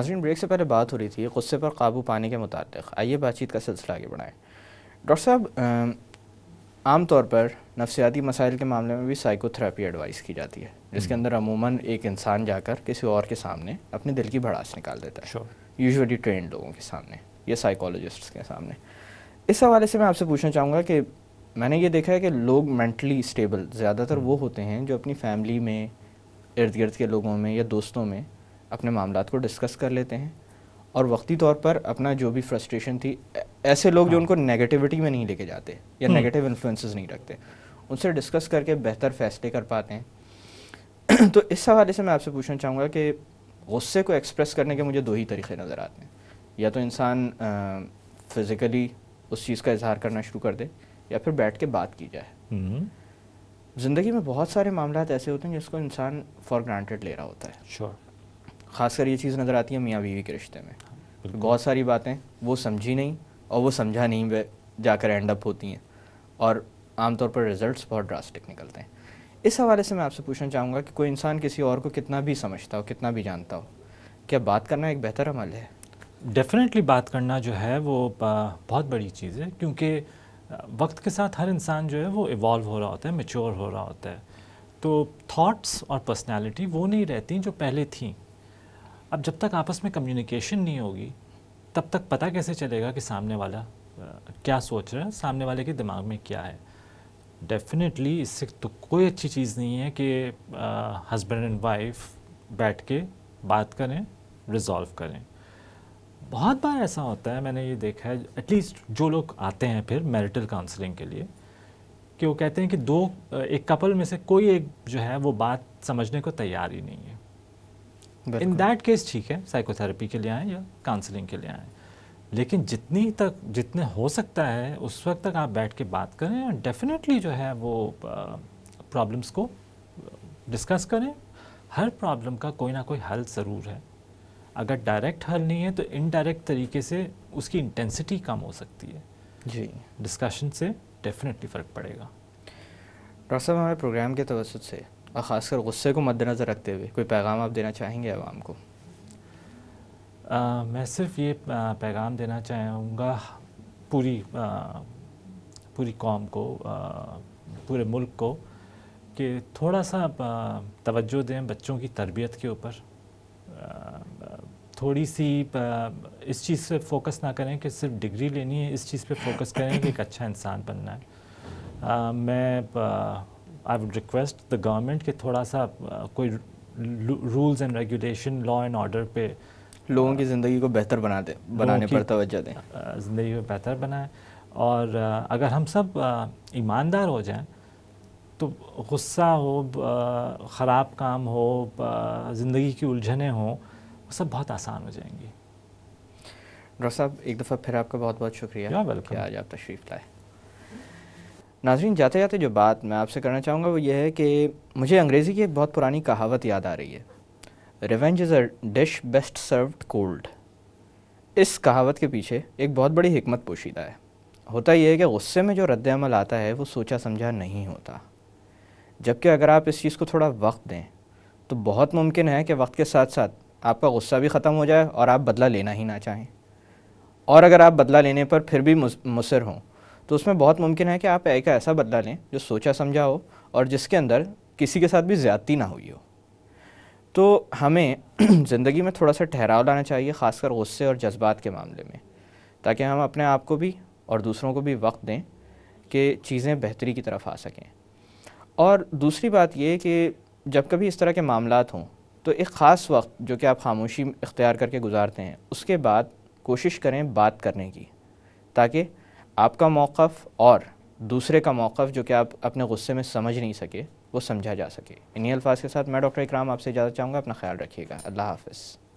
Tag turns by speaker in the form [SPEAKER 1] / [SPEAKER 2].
[SPEAKER 1] नाजरीन ब्रेक से पहले बात हो रही थी गुस्से पर काबू पाने के मुतालिक आइए बातचीत का सिलसिला आगे बढ़ाएँ डॉक्टर साहब आम तौर पर नफसियाती मसाइल के मामले में भी साइकोथेरापी एडवाइस की जाती है हम्म। जिसके अंदर अमूमन एक इंसान जाकर किसी और के सामने अपने दिल की भड़ास निकाल देता है यूजली ट्रेन लोगों के सामने या साइकोलॉजिस्ट के सामने इस हवाले से मैं आपसे पूछना चाहूँगा कि मैंने ये देखा है कि लोग मैंटली स्टेबल ज़्यादातर वो होते हैं जो अपनी फैमिली में इर्द गिर्द के लोगों में या दोस्तों में अपने मामला को डिस्कस कर लेते हैं और वक्ती तौर पर अपना जो भी फ्रस्ट्रेशन थी ऐसे लोग हाँ। जो उनको नेगेटिविटी में नहीं लेके जाते या नेगेटिव हम्म। इन्फ्लुएंसेस नहीं रखते उनसे डिस्कस करके बेहतर फैसले कर पाते हैं तो इस हवाले से मैं आपसे पूछना चाहूँगा कि गुस्से को एक्सप्रेस करने के मुझे दो ही तरीके नज़र आते हैं या तो इंसान फिज़िकली उस चीज़ का इजहार करना शुरू कर दे या फिर बैठ के बात की जाए हम्म। ज़िंदगी में बहुत सारे मामला ऐसे होते हैं जिसको इंसान फॉर ग्रांटेड ले रहा होता है श्योर sure. खासकर ये चीज़ नज़र आती है मियाँ बीवी के रिश्ते में बहुत सारी बातें वो समझी नहीं और वो समझा नहीं वे जाकर एंड अप होती हैं और आमतौर पर रिजल्ट्स बहुत ड्रास्टिक निकलते हैं इस हवाले से मैं आपसे पूछना चाहूँगा कि कोई इंसान किसी और को कितना भी समझता हो कितना भी जानता हो क्या बात करना एक बेहतर अमल है
[SPEAKER 2] डेफिनेटली बात करना जो है वो बहुत बड़ी चीज़ है क्योंकि वक्त के साथ हर इंसान जो है वो इवॉल्व हो रहा होता है मेच्योर हो रहा होता है तो थॉट्स और पर्सनालिटी वो नहीं रहती जो पहले थी अब जब तक आपस में कम्युनिकेशन नहीं होगी तब तक पता कैसे चलेगा कि सामने वाला क्या सोच रहा है सामने वाले के दिमाग में क्या है डेफिनेटली इससे तो कोई अच्छी चीज़ नहीं है कि हस्बैंड एंड वाइफ बैठ के बात करें रिजॉल्व करें बहुत बार ऐसा होता है मैंने ये देखा है एटलीस्ट जो लोग आते हैं फिर मैरिटल काउंसलिंग के लिए कि वो कहते हैं कि दो एक कपल में से कोई एक जो है वो बात समझने को तैयार ही नहीं है इन दैट केस ठीक है साइकोथेरेपी के लिए आएँ या काउंसलिंग के लिए आएँ लेकिन जितनी तक जितने हो सकता है उस वक्त तक आप बैठ के बात करें और डेफिनेटली जो है वो प्रॉब्लम्स को डिस्कस करें हर प्रॉब्लम का कोई ना कोई हल ज़रूर है अगर डायरेक्ट हल नहीं है तो इनडायरेक्ट तरीके से उसकी इंटेंसिटी कम हो सकती है जी डिस्कशन से डेफिनेटली फ़र्क पड़ेगा डॉक्टर साहब हमारे प्रोग्राम के तवसत से और ख़ासकर गुस्से को मद्दनज़र रखते हुए कोई पैगाम आप देना चाहेंगे आवाम को आ, मैं सिर्फ ये पैगाम देना चाहूँगा पूरी आ, पूरी कौम को आ, पूरे मुल्क को कि थोड़ा सा तवज्जो दें बच्चों की तरबियत के ऊपर थोड़ी सी इस चीज़ पे फोकस ना करें कि सिर्फ डिग्री लेनी है इस चीज़ पे फोकस करें कि एक अच्छा इंसान बनना है आ, मैं I would request the government कि थोड़ा सा कोई rules and regulation law and order पे लोगों की ज़िंदगी को बेहतर बना दे बनाने पर तोज्जो दें ज़िंदगी को बेहतर बनाए और अगर हम सब ईमानदार हो जाएं तो गुस्सा हो ख़राब काम हो ज़िंदगी की उलझने हों वो सब बहुत आसान हो जाएंगी डॉक्टर साहब एक दफ़ा फिर आपका बहुत बहुत शुक्रिया आज आप तशरीफ़ लाए
[SPEAKER 1] नाजरीन जाते जाते जो बात मैं आपसे करना चाहूँगा वो ये है कि मुझे अंग्रेज़ी की एक बहुत पुरानी कहावत याद आ रही है revenge is a dish best served cold इस कहावत के पीछे एक बहुत बड़ी हमत पोशीदा है होता यह है कि गुस्से में जो रद्दमल आता है वो सोचा समझा नहीं होता जबकि अगर आप इस चीज़ को थोड़ा वक्त दें तो बहुत मुमकिन है कि वक्त के साथ साथ आपका गुस्सा भी ख़त्म हो जाए और आप बदला लेना ही ना चाहें और अगर आप बदला लेने पर फिर भी मुसर हों तो उसमें बहुत मुमकिन है कि आप एक ऐसा बदला लें जो सोचा समझा हो और जिसके अंदर किसी के साथ भी ज़्यादती ना हुई हो तो हमें ज़िंदगी में थोड़ा सा ठहराव लाना चाहिए ख़ासकर गुस्से और जज्बात के मामले में ताकि हम अपने आप को भी और दूसरों को भी वक्त दें कि चीज़ें बेहतरी की तरफ आ सकें और दूसरी बात ये कि जब कभी इस तरह के मामला हों तो एक ख़ास वक्त जो कि आप खामोशी इख्तियार करके गुजारते हैं उसके बाद कोशिश करें बात करने की ताकि आपका मौक़ और दूसरे का मौक़ जो कि आप अपने गुस्से में समझ नहीं सके वो समझा जा सके इन्हीं अल्फाज के साथ मैं डॉक्टर इकराम आपसे इजाज़त चाहूँगा अपना ख्याल रखिएगा अल्लाह हाफ़